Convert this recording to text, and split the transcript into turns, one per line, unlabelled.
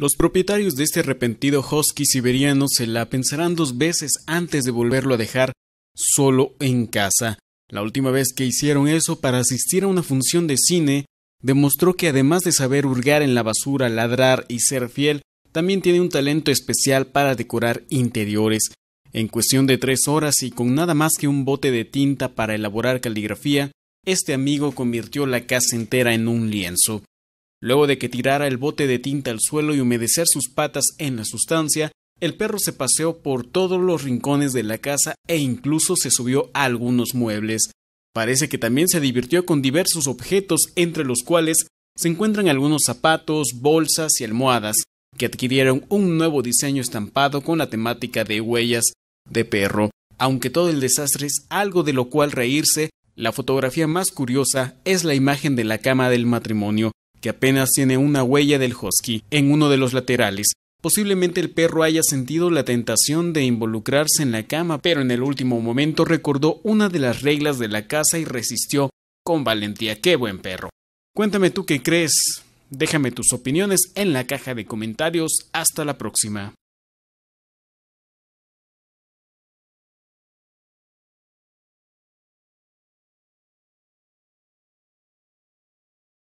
Los propietarios de este arrepentido husky siberiano se la pensarán dos veces antes de volverlo a dejar solo en casa. La última vez que hicieron eso para asistir a una función de cine, demostró que además de saber hurgar en la basura, ladrar y ser fiel, también tiene un talento especial para decorar interiores. En cuestión de tres horas y con nada más que un bote de tinta para elaborar caligrafía, este amigo convirtió la casa entera en un lienzo. Luego de que tirara el bote de tinta al suelo y humedecer sus patas en la sustancia, el perro se paseó por todos los rincones de la casa e incluso se subió a algunos muebles. Parece que también se divirtió con diversos objetos, entre los cuales se encuentran algunos zapatos, bolsas y almohadas, que adquirieron un nuevo diseño estampado con la temática de huellas de perro. Aunque todo el desastre es algo de lo cual reírse, la fotografía más curiosa es la imagen de la cama del matrimonio, que apenas tiene una huella del husky en uno de los laterales. Posiblemente el perro haya sentido la tentación de involucrarse en la cama, pero en el último momento recordó una de las reglas de la casa y resistió con valentía. ¡Qué buen perro! Cuéntame tú qué crees. Déjame tus opiniones en la caja de comentarios. Hasta la próxima.